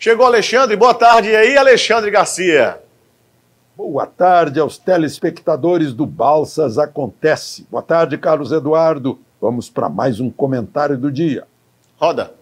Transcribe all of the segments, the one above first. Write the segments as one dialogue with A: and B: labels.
A: Chegou Alexandre, boa tarde. E aí, Alexandre Garcia? Boa tarde aos telespectadores do Balsas Acontece. Boa tarde, Carlos Eduardo. Vamos para mais um comentário do dia. Roda.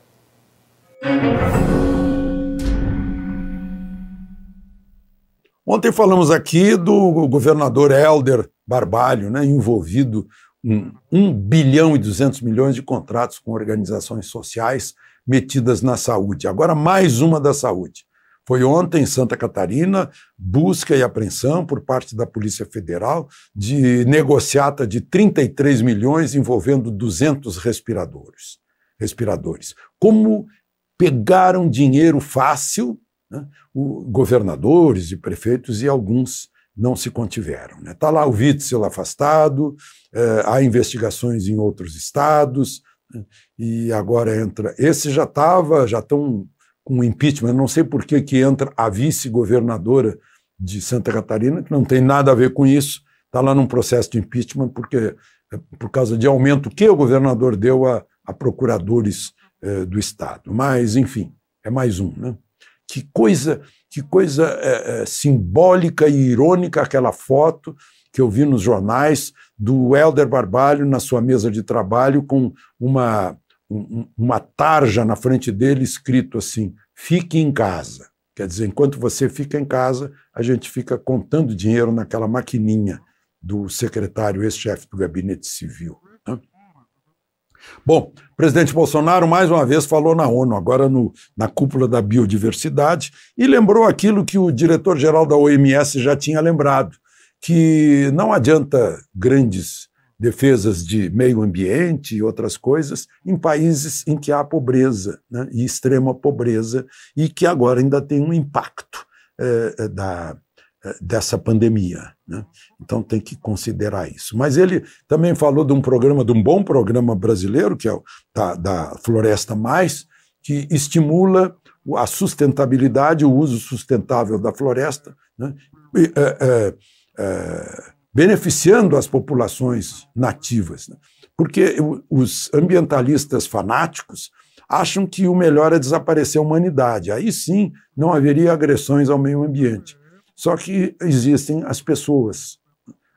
A: Ontem falamos aqui do governador Helder Barbalho, né, envolvido em 1 bilhão e 200 milhões de contratos com organizações sociais metidas na saúde. Agora, mais uma da saúde. Foi ontem, em Santa Catarina, busca e apreensão por parte da Polícia Federal de negociata de 33 milhões envolvendo 200 respiradores. respiradores. Como pegaram dinheiro fácil, né? o, governadores e prefeitos e alguns não se contiveram. Está né? Tá lá o Witzel afastado, eh, há investigações em outros estados, e agora entra. Esse já estava, já estão com impeachment, não sei por que, que entra a vice-governadora de Santa Catarina, que não tem nada a ver com isso, está lá num processo de impeachment porque eh, por causa de aumento que o governador deu a, a procuradores eh, do Estado. Mas, enfim, é mais um. Né? Que coisa, que coisa eh, eh simbólica e irônica aquela foto que eu vi nos jornais do Helder Barbalho na sua mesa de trabalho com uma, um, uma tarja na frente dele escrito assim: fique em casa. Quer dizer, enquanto você fica em casa, a gente fica contando dinheiro naquela maquininha do secretário, ex-chefe do gabinete civil. Né? Bom, o presidente Bolsonaro mais uma vez falou na ONU, agora no, na cúpula da biodiversidade, e lembrou aquilo que o diretor-geral da OMS já tinha lembrado, que não adianta grandes defesas de meio ambiente e outras coisas em países em que há pobreza né, e extrema pobreza e que agora ainda tem um impacto é, da, eh, dessa pandemia. Né? Então tem que considerar isso. Mas ele também falou de um programa, de um bom programa brasileiro, que é o da, da Floresta Mais, que estimula a sustentabilidade, o uso sustentável da floresta, né? e, é, é, é, beneficiando as populações nativas. Né? Porque os ambientalistas fanáticos acham que o melhor é desaparecer a humanidade. Aí sim não haveria agressões ao meio ambiente. Só que existem as pessoas.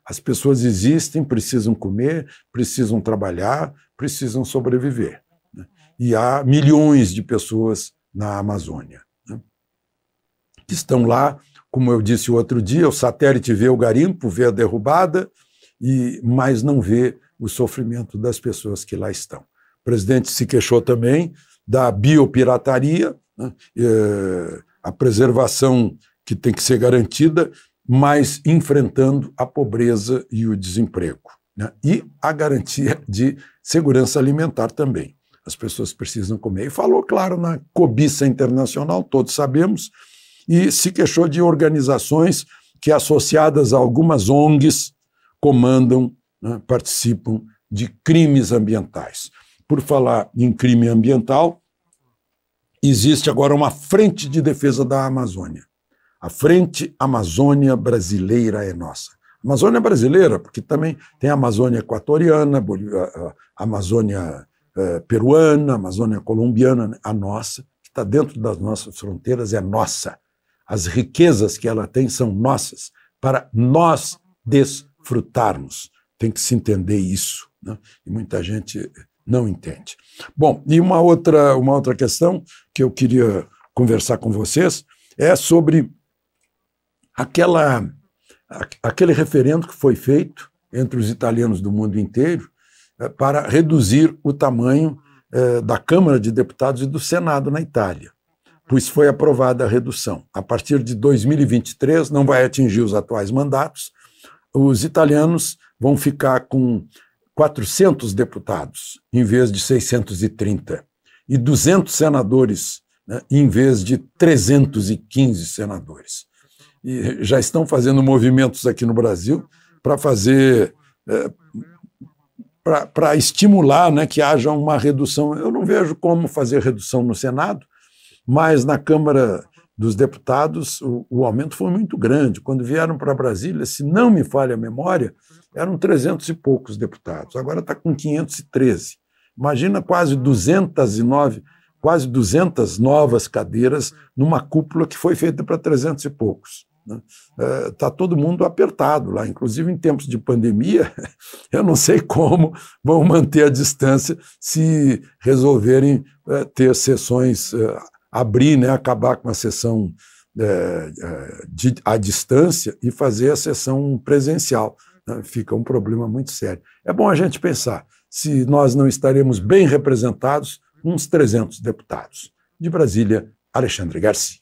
A: As pessoas existem, precisam comer, precisam trabalhar, precisam sobreviver. Né? E há milhões de pessoas na Amazônia né? que estão lá como eu disse outro dia, o satélite vê o garimpo, vê a derrubada, e mas não vê o sofrimento das pessoas que lá estão. O presidente se queixou também da biopirataria, né, é, a preservação que tem que ser garantida, mas enfrentando a pobreza e o desemprego. Né, e a garantia de segurança alimentar também. As pessoas precisam comer. E falou, claro, na cobiça internacional, todos sabemos, e se queixou de organizações que, associadas a algumas ONGs, comandam, né, participam de crimes ambientais. Por falar em crime ambiental, existe agora uma frente de defesa da Amazônia. A Frente Amazônia Brasileira é nossa. Amazônia é brasileira, porque também tem a Amazônia equatoriana, a Amazônia peruana, a Amazônia colombiana, né, a nossa, que está dentro das nossas fronteiras, é nossa. As riquezas que ela tem são nossas, para nós desfrutarmos. Tem que se entender isso. Né? E muita gente não entende. Bom, e uma outra, uma outra questão que eu queria conversar com vocês é sobre aquela, aquele referendo que foi feito entre os italianos do mundo inteiro eh, para reduzir o tamanho eh, da Câmara de Deputados e do Senado na Itália pois foi aprovada a redução. A partir de 2023, não vai atingir os atuais mandatos, os italianos vão ficar com 400 deputados em vez de 630 e 200 senadores né, em vez de 315 senadores. E já estão fazendo movimentos aqui no Brasil para fazer. É, para estimular né, que haja uma redução. Eu não vejo como fazer redução no Senado, mas na Câmara dos Deputados o, o aumento foi muito grande. Quando vieram para Brasília, se não me falha a memória, eram 300 e poucos deputados, agora está com 513. Imagina quase 209, quase 200 novas cadeiras numa cúpula que foi feita para 300 e poucos. Está né? É, tá todo mundo apertado lá, inclusive em tempos de pandemia. Eu não sei como vão manter a distância se resolverem é, ter sessões é, abrir, né, acabar com a sessão é, é à distância e fazer a sessão presencial. Né? Fica um problema muito sério. É bom a gente pensar se nós não estaremos bem representados, uns 300 deputados. De Brasília, Alexandre Garcia.